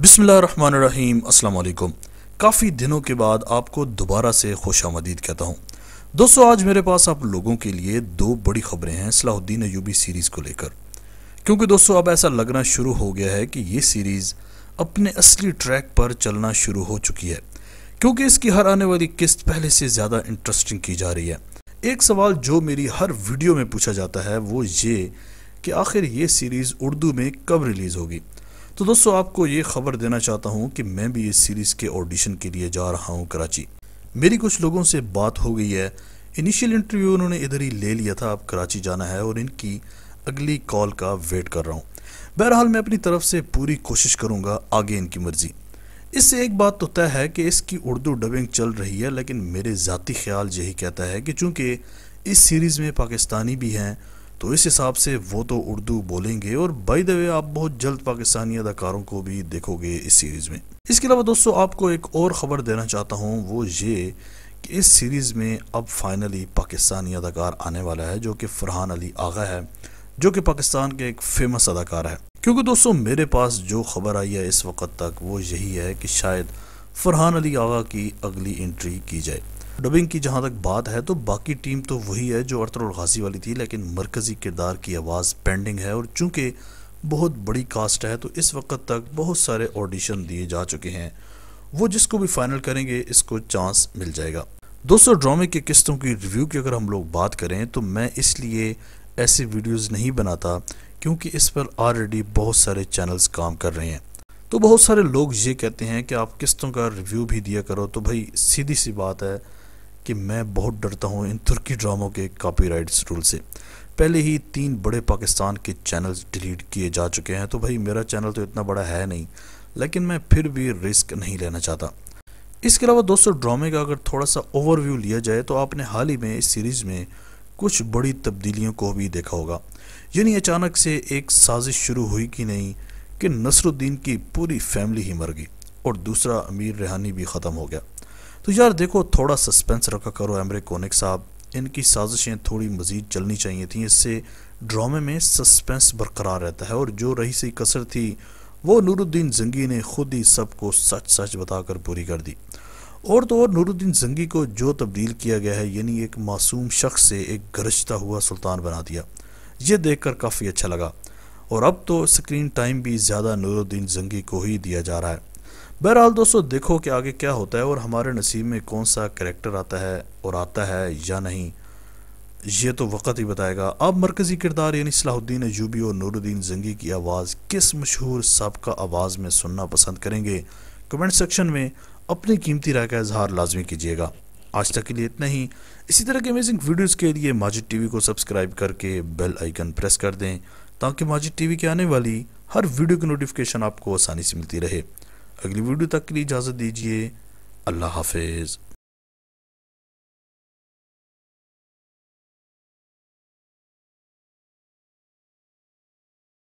बिसमीम अल्लाम काफ़ी दिनों के बाद आपको दोबारा से खुश आमदीद कहता हूँ दोस्तों आज मेरे पास आप लोगों के लिए दो बड़ी खबरें हैं सलाहुद्दीन यूबी सीरीज़ को लेकर क्योंकि दोस्तों अब ऐसा लगना शुरू हो गया है कि ये सीरीज़ अपने असली ट्रैक पर चलना शुरू हो चुकी है क्योंकि इसकी हर आने वाली किस्त पहले से ज़्यादा इंटरेस्टिंग की जा रही है एक सवाल जो मेरी हर वीडियो में पूछा जाता है वो ये कि आखिर ये सीरीज़ उर्दू में कब रिलीज़ होगी तो दोस्तों आपको ये खबर देना चाहता हूँ कि मैं भी इस सीरीज़ के ऑडिशन के लिए जा रहा हूँ कराची मेरी कुछ लोगों से बात हो गई है इनिशियल इंटरव्यू उन्होंने इधर ही ले लिया था अब कराची जाना है और इनकी अगली कॉल का वेट कर रहा हूँ बहरहाल मैं अपनी तरफ से पूरी कोशिश करूँगा आगे इनकी मर्ज़ी इससे एक बात तो तय है कि इसकी उर्दू डबिंग चल रही है लेकिन मेरे ज़ाती ख्याल यही कहता है कि चूँकि इस सीरीज़ में पाकिस्तानी भी हैं तो इस हिसाब से वो तो उर्दू बोलेंगे और बाई द वे आप बहुत जल्द पाकिस्तानी अदाकारों को भी देखोगे इस सीरीज़ में इसके अलावा दोस्तों आपको एक और ख़बर देना चाहता हूँ वो ये कि इस सीरीज़ में अब फाइनली पाकिस्तानी अदाकार आने वाला है जो कि फरहान अली आगा है जो कि पाकिस्तान के एक फेमस अदाकार है क्योंकि दोस्तों मेरे पास जो खबर आई है इस वक्त तक वो यही है कि शायद फरहान अली आगा की अगली एंट्री की जाए डबिंग की जहाँ तक बात है तो बाकी टीम तो वही है जो और गाजी वाली थी लेकिन मरकज़ी किरदार की आवाज़ पेंडिंग है और चूँकि बहुत बड़ी कास्ट है तो इस वक्त तक बहुत सारे ऑडिशन दिए जा चुके हैं वो जिसको भी फाइनल करेंगे इसको चांस मिल जाएगा दोस्तों ड्रामे की किस्तों की रिव्यू की अगर हम लोग बात करें तो मैं इसलिए ऐसे वीडियोस नहीं बनाता क्योंकि इस पर ऑलरेडी बहुत सारे चैनल्स काम कर रहे हैं तो बहुत सारे लोग ये कहते हैं कि आप किस्तों का रिव्यू भी दिया करो तो भाई सीधी सी बात है कि मैं बहुत डरता हूँ इन तुर्की ड्रामों के कॉपीराइट्स रूल से पहले ही तीन बड़े पाकिस्तान के चैनल्स डिलीट किए जा चुके हैं तो भाई मेरा चैनल तो इतना बड़ा है नहीं लेकिन मैं फिर भी रिस्क नहीं लेना चाहता इसके अलावा दोस्तों ड्रामे का अगर थोड़ा सा ओवरव्यू लिया जाए तो आपने हाल ही में इस सीरीज़ में कुछ बड़ी तब्दीलियों को भी देखा होगा यानी अचानक से एक साजिश शुरू हुई कि नहीं कि नसरुद्दीन की पूरी फैमिली ही मर गई और दूसरा अमीर रेहानी भी ख़त्म हो गया तो यार देखो थोड़ा सस्पेंस रखा करो एमरे कोनिक साहब इनकी साजिशें थोड़ी मज़ीद चलनी चाहिए थी इससे ड्रामे में सस्पेंस बरकरार रहता है और जो रही सी कसर थी वो नूरुद्दीन जंगी ने खुद ही सबको सच सच बताकर पूरी कर दी और तो और नूरुद्दीन जंगी को जो तब्दील किया गया है यानी एक मासूम शख्स से एक गरजता हुआ सुल्तान बना दिया ये देखकर काफ़ी अच्छा लगा और अब तो स्क्रीन टाइम भी ज़्यादा नूरुद्दीन जंगी को ही दिया जा रहा है बहरहाल दोस्तों देखो कि आगे क्या होता है और हमारे नसीब में कौन सा करेक्टर आता है और आता है या नहीं ये तो वक़्त ही बताएगा अब मरकज़ी किरदार यानी सलाहुद्दीन अजूबी और नूरुद्दीन जंगी की आवाज़ किस मशहूर सबका आवाज़ में सुनना पसंद करेंगे कमेंट सेक्शन में अपनी कीमती राय का इजहार लाजमी कीजिएगा आज तक के लिए इतना ही इसी तरह के अमेजिंग वीडियोस के लिए माजिद टीवी को सब्सक्राइब करके बेल आइकन प्रेस कर दें ताकि माजिद टीवी के आने वाली हर वीडियो की नोटिफिकेशन आपको आसानी से मिलती रहे अगली वीडियो तक के लिए इजाज़त दीजिए अल्लाह हाफिज़